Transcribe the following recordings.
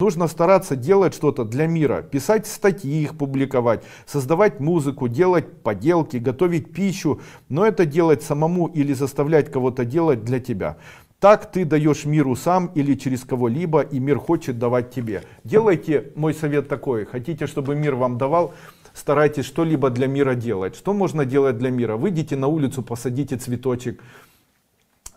Нужно стараться делать что-то для мира, писать статьи, их публиковать, создавать музыку, делать поделки, готовить пищу, но это делать самому или заставлять кого-то делать для тебя. Так ты даешь миру сам или через кого-либо, и мир хочет давать тебе. Делайте, мой совет такой, хотите, чтобы мир вам давал, старайтесь что-либо для мира делать. Что можно делать для мира? Выйдите на улицу, посадите цветочек,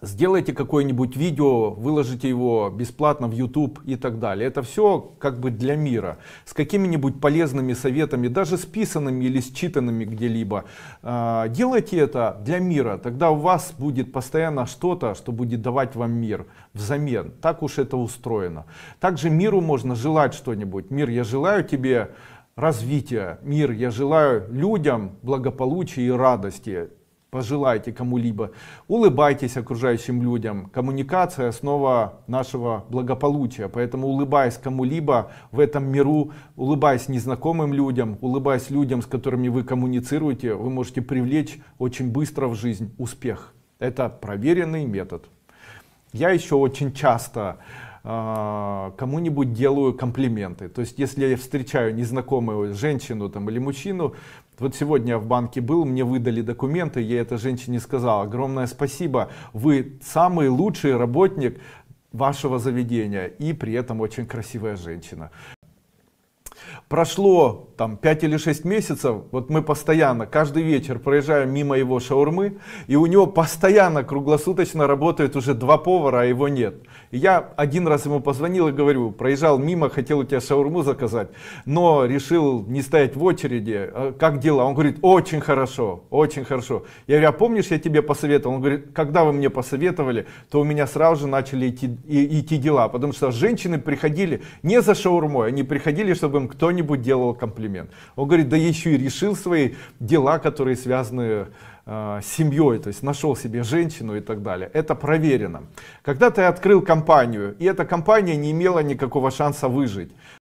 сделайте какое-нибудь видео, выложите его бесплатно в YouTube и так далее. Это все как бы для мира. С какими-нибудь полезными советами, даже списанными или считанными где-либо. А, делайте это для мира, тогда у вас будет постоянно что-то, что будет давать вам мир взамен. Так уж это устроено. Также миру можно желать что-нибудь. Мир, я желаю тебе развития. Мир, я желаю людям благополучия и радости пожелайте кому-либо. Улыбайтесь окружающим людям. Коммуникация – основа нашего благополучия. Поэтому улыбаясь кому-либо в этом миру, улыбаясь незнакомым людям, улыбаясь людям, с которыми вы коммуницируете, вы можете привлечь очень быстро в жизнь успех. Это проверенный метод. Я еще очень часто а, кому-нибудь делаю комплименты. То есть, если я встречаю незнакомую женщину там, или мужчину, вот сегодня я в банке был, мне выдали документы, я этой женщине сказал, огромное спасибо, вы самый лучший работник, вашего заведения и при этом очень красивая женщина. Прошло там 5 или 6 месяцев, вот мы постоянно, каждый вечер проезжаем мимо его шаурмы, и у него постоянно круглосуточно работают уже два повара, а его нет. И я один раз ему позвонил и говорю, проезжал мимо, хотел у тебя шаурму заказать, но решил не стоять в очереди, а как дела? Он говорит, очень хорошо, очень хорошо. Я говорю, а помнишь, я тебе посоветовал? Он говорит, когда вы мне посоветовали, то у меня сразу же начали идти, и, идти дела, потому что женщины приходили не за шаурмой, они приходили, чтобы им кто-нибудь кто-нибудь делал комплимент. Он говорит, да еще и решил свои дела, которые связаны э, с семьей, то есть нашел себе женщину и так далее. Это проверено. Когда ты открыл компанию, и эта компания не имела никакого шанса выжить,